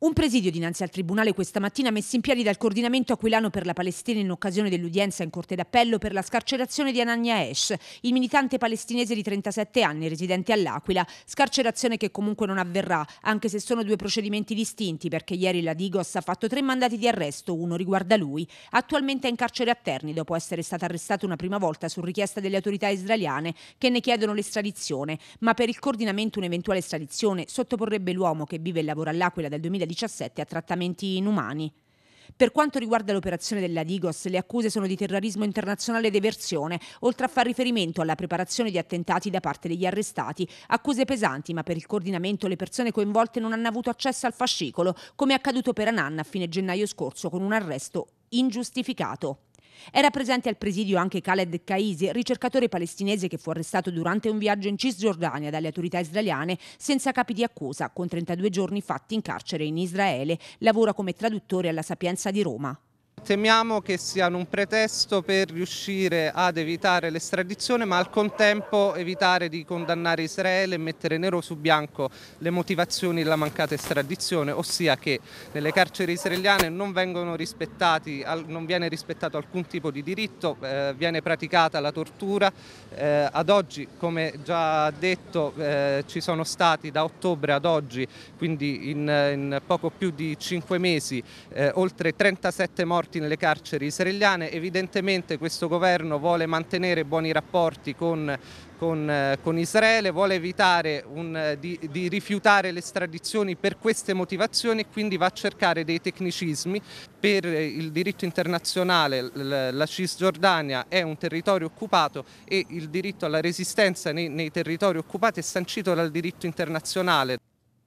Un presidio dinanzi al Tribunale questa mattina messo in piedi dal coordinamento aquilano per la Palestina in occasione dell'udienza in Corte d'Appello per la scarcerazione di Anania Esh, il militante palestinese di 37 anni residente all'Aquila, scarcerazione che comunque non avverrà, anche se sono due procedimenti distinti perché ieri la Digos ha fatto tre mandati di arresto, uno riguarda lui, attualmente è in carcere a Terni dopo essere stato arrestato una prima volta su richiesta delle autorità israeliane che ne chiedono l'estradizione, ma per il coordinamento un'eventuale estradizione sottoporrebbe l'uomo che vive e lavora all'Aquila dal 2019 2017 a trattamenti inumani. Per quanto riguarda l'operazione della Digos, le accuse sono di terrorismo internazionale ed eversione, oltre a far riferimento alla preparazione di attentati da parte degli arrestati, accuse pesanti, ma per il coordinamento le persone coinvolte non hanno avuto accesso al fascicolo, come è accaduto per Ananna a fine gennaio scorso con un arresto ingiustificato. Era presente al presidio anche Khaled Kaisi, ricercatore palestinese che fu arrestato durante un viaggio in Cisgiordania dalle autorità israeliane senza capi di accusa, con 32 giorni fatti in carcere in Israele. Lavora come traduttore alla Sapienza di Roma. Temiamo che siano un pretesto per riuscire ad evitare l'estradizione ma al contempo evitare di condannare Israele e mettere nero su bianco le motivazioni della mancata estradizione, ossia che nelle carceri israeliane non, non viene rispettato alcun tipo di diritto, eh, viene praticata la tortura. Eh, ad oggi, come già detto, eh, ci sono stati da ottobre ad oggi, quindi in, in poco più di cinque mesi, eh, oltre 37 morti rapporti nelle carceri israeliane, evidentemente questo governo vuole mantenere buoni rapporti con con, eh, con, Israele, vuole evitare un, eh, di, di, rifiutare le estradizioni per queste motivazioni e quindi va a cercare dei tecnicismi. Per eh, il diritto internazionale la Cisgiordania è un territorio occupato e il diritto alla resistenza nei, nei territori occupati è sancito dal diritto internazionale.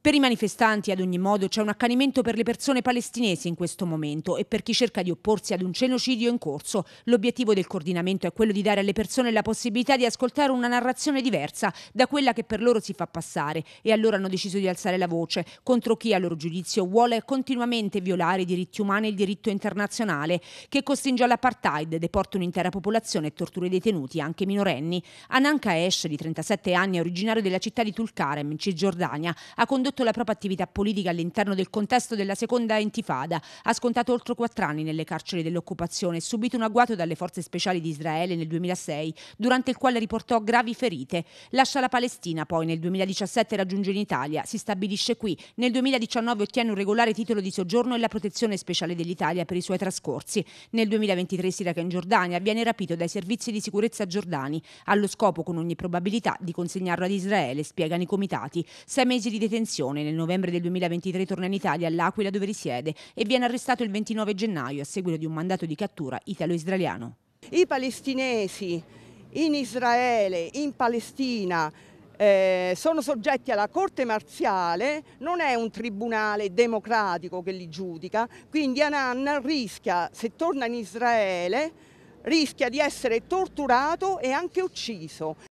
Per i manifestanti, ad ogni modo, c'è un accanimento per le persone palestinesi in questo momento e per chi cerca di opporsi ad un genocidio in corso. L'obiettivo del coordinamento è quello di dare alle persone la possibilità di ascoltare una narrazione diversa da quella che per loro si fa passare e allora hanno deciso di alzare la voce contro chi, a loro giudizio, vuole continuamente violare i diritti umani e il diritto internazionale, che costringe all'apartheid, deporta un'intera popolazione e tortura i detenuti, anche minorenni. Anan Kaesh, di 37 anni, originario della città di Tulkarem, in Cisgiordania, ha condotto condotto la propria attività politica all'interno del contesto della seconda intifada, ha scontato oltre quattro anni nelle carceri dell'occupazione e subito un agguato dalle forze speciali di Israele nel 2006, durante il quale riportò gravi ferite. Lascia la Palestina, poi nel 2017 raggiunge in Italia, si stabilisce qui, nel 2019 ottiene un regolare titolo di soggiorno e la protezione speciale dell'Italia per i suoi trascorsi. Nel 2023 si reca in Giordania, viene rapito dai servizi di sicurezza giordani, allo scopo con ogni probabilità di consegnarlo ad Israele, spiegano i comitati. Sei mesi di detenzione detenzione. Nel novembre del 2023 torna in Italia, all'Aquila dove risiede, e viene arrestato il 29 gennaio a seguito di un mandato di cattura italo-israeliano. I palestinesi in Israele, in Palestina, eh, sono soggetti alla corte marziale, non è un tribunale democratico che li giudica, quindi Anan rischia, se torna in Israele, rischia di essere torturato e anche ucciso.